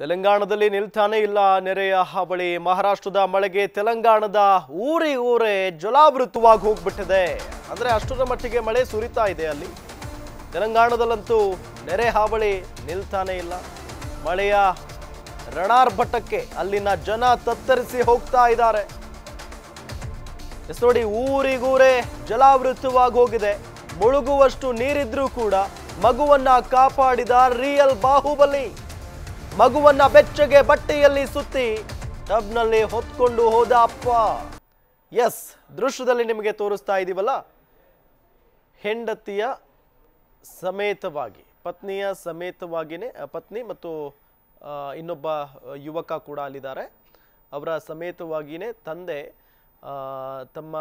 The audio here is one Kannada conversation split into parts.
ತೆಲಂಗಾಣದಲ್ಲಿ ನಿಲ್ತಾನೆ ಇಲ್ಲ ನೆರೆಯ ಹಾವಳಿ ಮಹಾರಾಷ್ಟ್ರದ ಮಳೆಗೆ ತೆಲಂಗಾಣದ ಊರಿ ಊರೇ ಜಲಾವೃತವಾಗಿ ಹೋಗ್ಬಿಟ್ಟಿದೆ ಅಂದರೆ ಅಷ್ಟರ ಮಟ್ಟಿಗೆ ಮಳೆ ಸುರಿತಾ ಇದೆ ಅಲ್ಲಿ ತೆಲಂಗಾಣದಲ್ಲಂತೂ ನೆರೆ ಹಾವಳಿ ನಿಲ್ತಾನೆ ಇಲ್ಲ ಮಳೆಯ ರಣಾರ್ಭಟಕ್ಕೆ ಅಲ್ಲಿನ ಜನ ತತ್ತರಿಸಿ ಹೋಗ್ತಾ ಇದ್ದಾರೆ ಎಸ್ ನೋಡಿ ಊರಿಗೂರೇ ಜಲಾವೃತವಾಗಿ ಹೋಗಿದೆ ಮುಳುಗುವಷ್ಟು ನೀರಿದ್ರೂ ಕೂಡ ಮಗುವನ್ನ ಕಾಪಾಡಿದ ರಿಯಲ್ ಬಾಹುಬಲಿ ಮಗುವನ್ನ ಬೆಚ್ಚಗೆ ಬಟ್ಟೆಯಲ್ಲಿ ಸುತ್ತಿ ಟಬ್ನಲ್ಲಿ ಹೊತ್ಕೊಂಡು ಹೋದ ಅಪ್ಪ ಎಸ್ ದೃಶ್ಯದಲ್ಲಿ ನಿಮಗೆ ತೋರಿಸ್ತಾ ಇದ್ದೀವಲ್ಲ ಹೆಂಡತಿಯ ಸಮೇತವಾಗಿ ಪತ್ನಿಯ ಸಮೇತವಾಗಿಯೇ ಪತ್ನಿ ಮತ್ತು ಇನ್ನೊಬ್ಬ ಯುವಕ ಕೂಡ ಅಲ್ಲಿದ್ದಾರೆ ಅವರ ಸಮೇತವಾಗಿಯೇ ತಂದೆ ತಮ್ಮ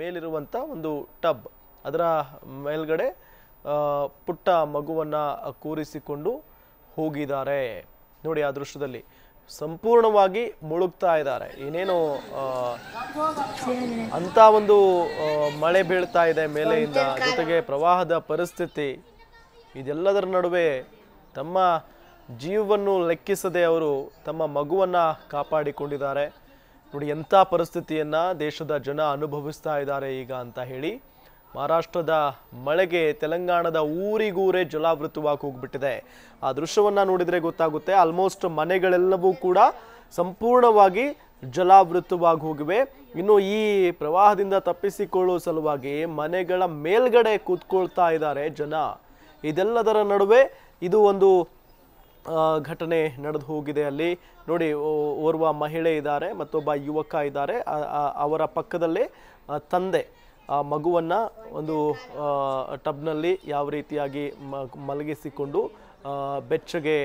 ಮೇಲಿರುವಂಥ ಒಂದು ಟಬ್ ಅದರ ಮೇಲ್ಗಡೆ ಪುಟ್ಟ ಮಗುವನ್ನು ಕೂರಿಸಿಕೊಂಡು ಹೋಗಿದ್ದಾರೆ ನೋಡಿ ಆ ದೃಶ್ಯದಲ್ಲಿ ಸಂಪೂರ್ಣವಾಗಿ ಮುಳುಗ್ತಾ ಇದ್ದಾರೆ ಏನೇನು ಅಂತ ಒಂದು ಮಳೆ ಬೀಳ್ತಾ ಇದೆ ಮೇಲೆಯಿಂದ ಜೊತೆಗೆ ಪ್ರವಾಹದ ಪರಿಸ್ಥಿತಿ ಇದೆಲ್ಲದರ ನಡುವೆ ತಮ್ಮ ಜೀವವನ್ನು ಲೆಕ್ಕಿಸದೆ ಅವರು ತಮ್ಮ ಮಗುವನ್ನು ಕಾಪಾಡಿಕೊಂಡಿದ್ದಾರೆ ನೋಡಿ ಎಂಥ ಪರಿಸ್ಥಿತಿಯನ್ನು ದೇಶದ ಜನ ಅನುಭವಿಸ್ತಾ ಇದ್ದಾರೆ ಈಗ ಅಂತ ಹೇಳಿ ಮಹಾರಾಷ್ಟ್ರದ ಮಳೆಗೆ ತೆಲಂಗಾಣದ ಊರಿಗೂರೇ ಜಲಾವೃತವಾಗಿ ಹೋಗ್ಬಿಟ್ಟಿದೆ ಆ ದೃಶ್ಯವನ್ನು ನೋಡಿದರೆ ಗೊತ್ತಾಗುತ್ತೆ ಆಲ್ಮೋಸ್ಟ್ ಮನೆಗಳೆಲ್ಲವೂ ಕೂಡ ಸಂಪೂರ್ಣವಾಗಿ ಜಲಾವೃತವಾಗಿ ಹೋಗಿವೆ ಇನ್ನು ಈ ಪ್ರವಾಹದಿಂದ ತಪ್ಪಿಸಿಕೊಳ್ಳುವ ಸಲುವಾಗಿ ಮನೆಗಳ ಮೇಲ್ಗಡೆ ಕೂತ್ಕೊಳ್ತಾ ಇದ್ದಾರೆ ಜನ ಇದೆಲ್ಲದರ ನಡುವೆ ಇದು ಒಂದು ಘಟನೆ ನಡೆದು ಹೋಗಿದೆ ಅಲ್ಲಿ ನೋಡಿ ಓರ್ವ ಮಹಿಳೆ ಇದ್ದಾರೆ ಮತ್ತೊಬ್ಬ ಯುವಕ ಇದ್ದಾರೆ ಅವರ ಪಕ್ಕದಲ್ಲೇ ತಂದೆ ಆ ಮಗುವನ್ನು ಒಂದು ಟಬ್ನಲ್ಲಿ ಯಾವ ರೀತಿಯಾಗಿ ಮಲಗಿಸಿಕೊಂಡು ಬೆಚ್ಚಗೆ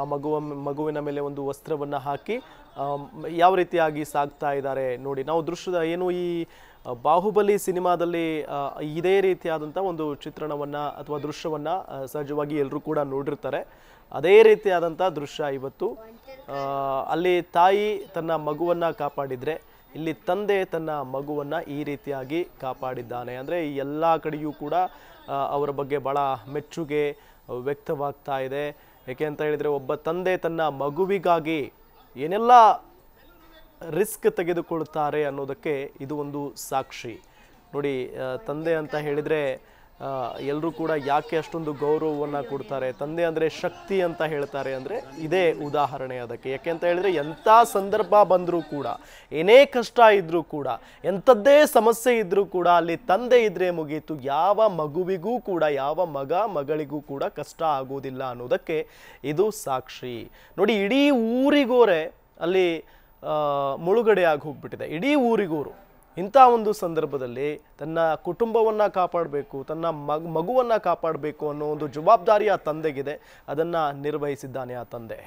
ಆ ಮಗುವ ಮಗುವಿನ ಮೇಲೆ ಒಂದು ವಸ್ತ್ರವನ್ನು ಹಾಕಿ ಯಾವ ರೀತಿಯಾಗಿ ಸಾಗ್ತಾ ಇದ್ದಾರೆ ನೋಡಿ ನಾವು ದೃಶ್ಯದ ಏನು ಈ ಬಾಹುಬಲಿ ಸಿನಿಮಾದಲ್ಲಿ ಇದೇ ರೀತಿಯಾದಂಥ ಒಂದು ಚಿತ್ರಣವನ್ನು ಅಥವಾ ದೃಶ್ಯವನ್ನು ಸಹಜವಾಗಿ ಎಲ್ಲರೂ ಕೂಡ ನೋಡಿರ್ತಾರೆ ಅದೇ ರೀತಿಯಾದಂಥ ದೃಶ್ಯ ಇವತ್ತು ಅಲ್ಲಿ ತಾಯಿ ತನ್ನ ಮಗುವನ್ನು ಕಾಪಾಡಿದರೆ ಇಲ್ಲಿ ತಂದೆ ತನ್ನ ಮಗುವನ್ನು ಈ ರೀತಿಯಾಗಿ ಕಾಪಾಡಿದ್ದಾನೆ ಅಂದರೆ ಎಲ್ಲ ಕಡೆಯೂ ಕೂಡ ಅವರ ಬಗ್ಗೆ ಭಾಳ ಮೆಚ್ಚುಗೆ ವ್ಯಕ್ತವಾಗ್ತಾ ಇದೆ ಏಕೆ ಅಂತ ಹೇಳಿದರೆ ಒಬ್ಬ ತಂದೆ ತನ್ನ ಮಗುವಿಗಾಗಿ ಏನೆಲ್ಲ ರಿಸ್ಕ್ ತೆಗೆದುಕೊಳ್ತಾರೆ ಅನ್ನೋದಕ್ಕೆ ಇದು ಒಂದು ಸಾಕ್ಷಿ ನೋಡಿ ತಂದೆ ಅಂತ ಹೇಳಿದರೆ ಎಲ್ಲರೂ ಕೂಡ ಯಾಕೆ ಅಷ್ಟೊಂದು ಗೌರವವನ್ನು ಕೊಡ್ತಾರೆ ತಂದೆ ಅಂದರೆ ಶಕ್ತಿ ಅಂತ ಹೇಳ್ತಾರೆ ಅಂದರೆ ಇದೇ ಉದಾಹರಣೆ ಅದಕ್ಕೆ ಯಾಕೆ ಅಂತ ಹೇಳಿದರೆ ಎಂಥ ಸಂದರ್ಭ ಬಂದರೂ ಕೂಡ ಏನೇ ಕಷ್ಟ ಇದ್ದರೂ ಕೂಡ ಎಂಥದ್ದೇ ಸಮಸ್ಯೆ ಇದ್ದರೂ ಕೂಡ ಅಲ್ಲಿ ತಂದೆ ಇದ್ದರೆ ಮುಗೀತು ಯಾವ ಮಗುವಿಗೂ ಕೂಡ ಯಾವ ಮಗ ಮಗಳಿಗೂ ಕೂಡ ಕಷ್ಟ ಆಗೋದಿಲ್ಲ ಅನ್ನೋದಕ್ಕೆ ಇದು ಸಾಕ್ಷಿ ನೋಡಿ ಇಡೀ ಊರಿಗೋರೆ ಅಲ್ಲಿ ಮುಳುಗಡೆ ಆಗಿ ಹೋಗ್ಬಿಟ್ಟಿದೆ ಇಡೀ ಊರಿಗೋರು ಇಂಥ ಒಂದು ಸಂದರ್ಭದಲ್ಲಿ ತನ್ನ ಕುಟುಂಬವನ್ನು ಕಾಪಾಡಬೇಕು ತನ್ನ ಮಗು ಮಗುವನ್ನು ಕಾಪಾಡಬೇಕು ಅನ್ನೋ ಒಂದು ಜವಾಬ್ದಾರಿ ಆ ತಂದೆಗಿದೆ ಅದನ್ನು ನಿರ್ವಹಿಸಿದ್ದಾನೆ ಆ ತಂದೆ